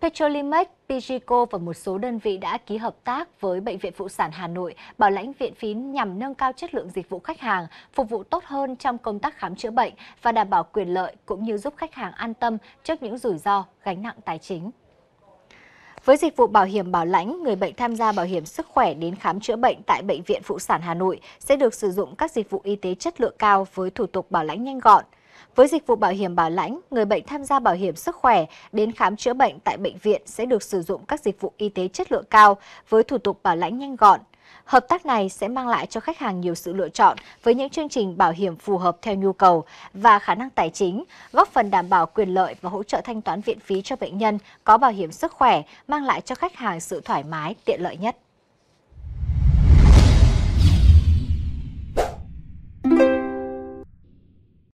Petrolimex, Pigico và một số đơn vị đã ký hợp tác với Bệnh viện Phụ sản Hà Nội bảo lãnh viện phí nhằm nâng cao chất lượng dịch vụ khách hàng, phục vụ tốt hơn trong công tác khám chữa bệnh và đảm bảo quyền lợi cũng như giúp khách hàng an tâm trước những rủi ro, gánh nặng tài chính. Với dịch vụ bảo hiểm bảo lãnh, người bệnh tham gia bảo hiểm sức khỏe đến khám chữa bệnh tại Bệnh viện Phụ sản Hà Nội sẽ được sử dụng các dịch vụ y tế chất lượng cao với thủ tục bảo lãnh nhanh gọn – với dịch vụ bảo hiểm bảo lãnh, người bệnh tham gia bảo hiểm sức khỏe đến khám chữa bệnh tại bệnh viện sẽ được sử dụng các dịch vụ y tế chất lượng cao với thủ tục bảo lãnh nhanh gọn. Hợp tác này sẽ mang lại cho khách hàng nhiều sự lựa chọn với những chương trình bảo hiểm phù hợp theo nhu cầu và khả năng tài chính, góp phần đảm bảo quyền lợi và hỗ trợ thanh toán viện phí cho bệnh nhân có bảo hiểm sức khỏe, mang lại cho khách hàng sự thoải mái, tiện lợi nhất.